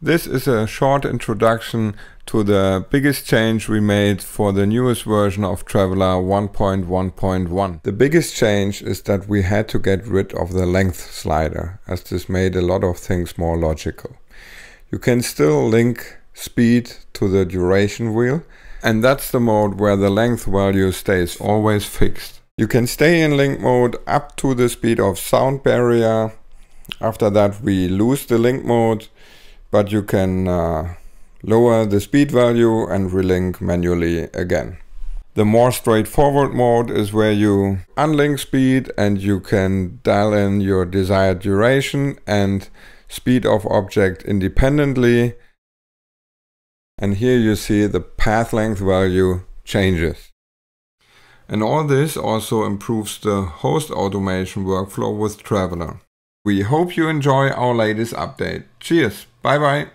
This is a short introduction to the biggest change we made for the newest version of Traveler 1.1.1. The biggest change is that we had to get rid of the length slider, as this made a lot of things more logical. You can still link speed to the duration wheel, and that's the mode where the length value stays always fixed. You can stay in link mode up to the speed of sound barrier. After that we lose the link mode but you can uh, lower the speed value and relink manually again. The more straightforward mode is where you unlink speed and you can dial in your desired duration and speed of object independently. And here you see the path length value changes. And all this also improves the host automation workflow with Traveler. We hope you enjoy our latest update. Cheers! Bye bye.